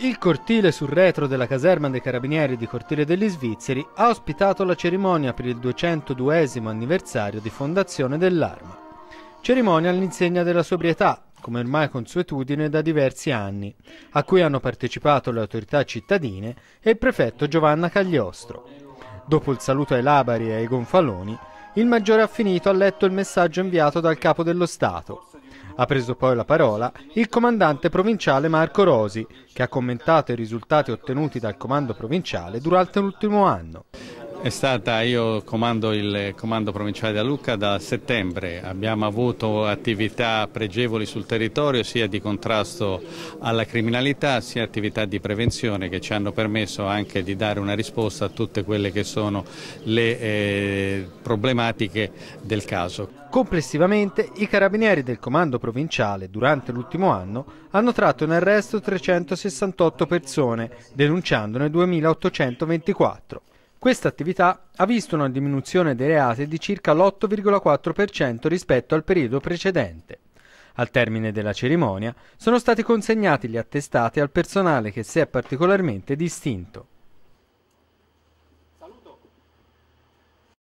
Il cortile sul retro della caserma dei carabinieri di Cortile degli Svizzeri ha ospitato la cerimonia per il 202 anniversario di fondazione dell'arma. Cerimonia all'insegna della sobrietà, come ormai consuetudine da diversi anni, a cui hanno partecipato le autorità cittadine e il prefetto Giovanna Cagliostro. Dopo il saluto ai labari e ai gonfaloni, il maggiore ha finito ha letto il messaggio inviato dal capo dello Stato, ha preso poi la parola il comandante provinciale Marco Rosi, che ha commentato i risultati ottenuti dal comando provinciale durante l'ultimo anno. È stata, io comando il comando provinciale da Lucca da settembre, abbiamo avuto attività pregevoli sul territorio sia di contrasto alla criminalità sia attività di prevenzione che ci hanno permesso anche di dare una risposta a tutte quelle che sono le eh, problematiche del caso. Complessivamente i carabinieri del comando provinciale durante l'ultimo anno hanno tratto in arresto 368 persone, denunciandone 2824. Questa attività ha visto una diminuzione dei reati di circa l'8,4% rispetto al periodo precedente. Al termine della cerimonia sono stati consegnati gli attestati al personale che si è particolarmente distinto.